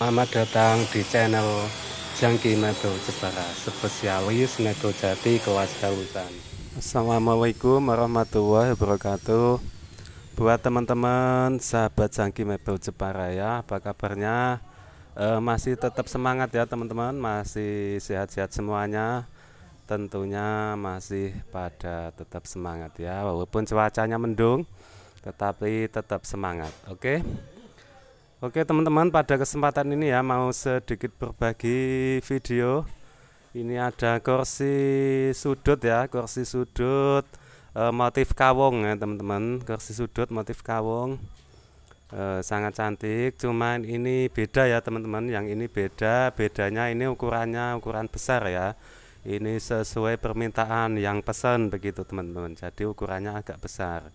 Selamat datang di channel Jangki Medo Jepara, spesialis Medo Jati kelas Kalutan. Assalamualaikum warahmatullahi wabarakatuh. Buat teman-teman sahabat Jangki Medo Jepara ya, apa kabarnya? E, masih tetap semangat ya teman-teman, masih sehat-sehat semuanya. Tentunya masih pada tetap semangat ya, walaupun cuacanya mendung, tetapi tetap semangat. Oke. Okay? Oke teman-teman pada kesempatan ini ya mau sedikit berbagi video Ini ada kursi sudut ya kursi sudut e, motif kawung ya teman-teman Kursi sudut motif kawung e, sangat cantik cuman ini beda ya teman-teman yang ini beda bedanya ini ukurannya ukuran besar ya Ini sesuai permintaan yang pesan begitu teman-teman jadi ukurannya agak besar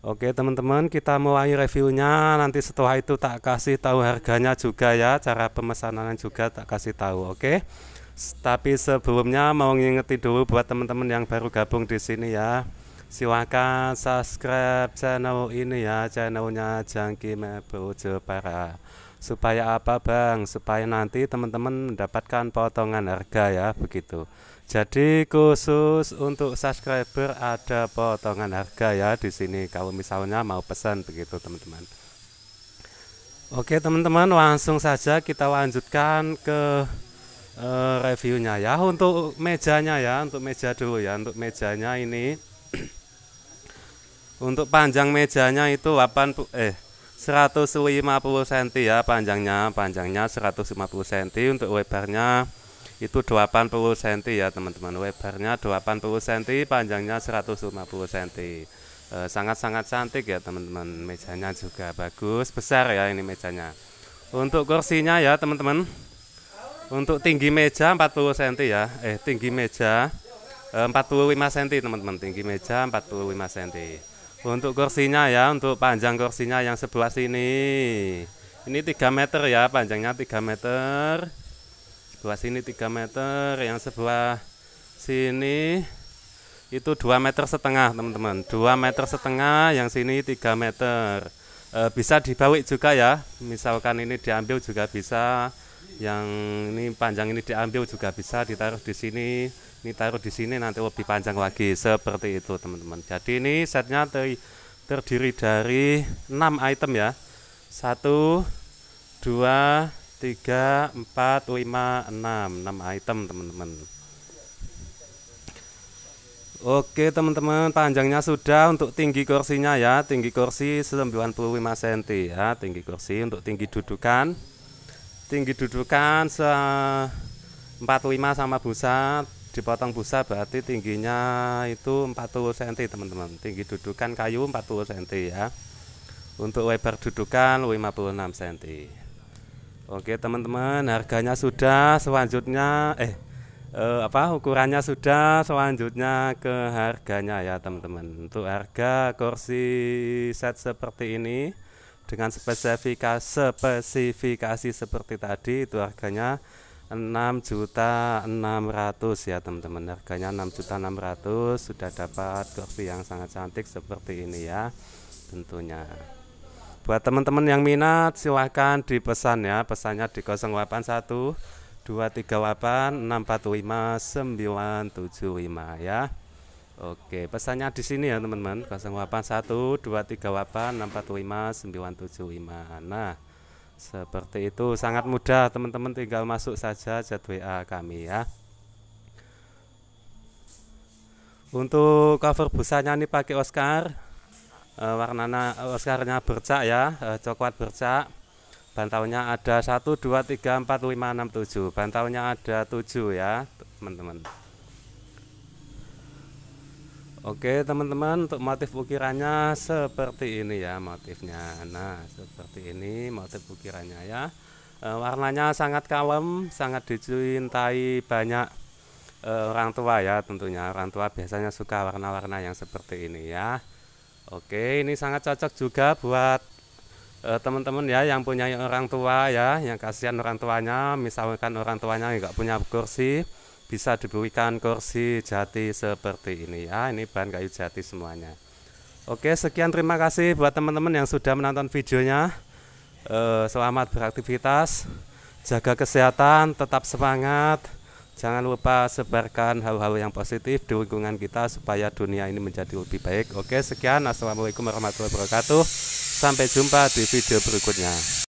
Oke teman-teman kita mulai reviewnya nanti setelah itu tak kasih tahu harganya juga ya cara pemesanan juga tak kasih tahu oke tapi sebelumnya mau ngingetin dulu buat teman-teman yang baru gabung di sini ya silahkan subscribe channel ini ya channelnya Jangki Mebel Jepara supaya apa bang supaya nanti teman-teman mendapatkan potongan harga ya begitu jadi khusus untuk subscriber ada potongan harga ya di sini kalau misalnya mau pesan begitu teman-teman oke teman-teman langsung saja kita lanjutkan ke uh, reviewnya ya untuk mejanya ya untuk meja dulu ya untuk mejanya ini untuk panjang mejanya itu 80 eh 150 cm ya panjangnya panjangnya 150 cm untuk lebarnya itu 80 cm ya teman-teman lebarnya 80 cm panjangnya 150 cm eh, sangat-sangat e, cantik ya teman-teman mejanya juga bagus besar ya ini mejanya untuk kursinya ya teman-teman untuk tinggi meja 40 cm ya eh tinggi meja eh, puluh 45 cm teman-teman tinggi meja 45 cm untuk kursinya ya, untuk panjang kursinya yang sebelah sini. Ini 3 meter ya, panjangnya 3 meter. Sebelah sini 3 meter, yang sebelah sini itu 2 meter setengah, teman-teman. 2 meter setengah, yang sini 3 meter. E, bisa dibalik juga ya. Misalkan ini diambil juga bisa. Yang ini panjang ini diambil juga bisa ditaruh di sini ini taruh di sini nanti lebih panjang lagi seperti itu teman-teman jadi ini setnya ter terdiri dari 6 item ya 1 2 3 4 5 6 6 item teman-teman Oke teman-teman panjangnya sudah untuk tinggi kursinya ya tinggi kursi 95 cm ya tinggi kursi untuk tinggi dudukan tinggi dudukan 45 sama busa dipotong busa berarti tingginya itu 40 cm teman-teman tinggi dudukan kayu 40 cm ya untuk lebar dudukan 56 cm oke teman-teman harganya sudah selanjutnya eh, eh apa ukurannya sudah selanjutnya ke harganya ya teman-teman untuk harga kursi set seperti ini dengan spesifikasi spesifikasi seperti tadi itu harganya 6 juta 600 ya teman-teman harganya 6 juta 600 sudah dapat kursi yang sangat cantik seperti ini ya tentunya buat teman-teman yang minat silahkan dipesan ya pesannya di 081 238 645 975 ya Oke pesannya di sini ya teman-teman 081 238 645 975 nah seperti itu, sangat mudah teman-teman tinggal masuk saja chat WA kami ya. Untuk cover busanya ini pakai Oscar. E, warnanya Oscarnya bercak ya, e, coklat bercak. Bantalnya ada 1 2 3 4 5 6 7. Bantalnya ada 7 ya, teman-teman. Oke teman-teman untuk motif ukirannya seperti ini ya motifnya Nah seperti ini motif ukirannya ya e, Warnanya sangat kalem, sangat dicintai banyak e, orang tua ya tentunya Orang tua biasanya suka warna-warna yang seperti ini ya Oke ini sangat cocok juga buat eh, teman-teman ya yang punya orang tua ya Yang kasihan orang tuanya misalkan orang tuanya nggak punya kursi bisa diberikan kursi jati seperti ini ya ini bahan kayu jati semuanya oke sekian terima kasih buat teman-teman yang sudah menonton videonya eh, selamat beraktivitas jaga kesehatan tetap semangat jangan lupa sebarkan hal-hal yang positif di lingkungan kita supaya dunia ini menjadi lebih baik oke sekian assalamualaikum warahmatullahi wabarakatuh sampai jumpa di video berikutnya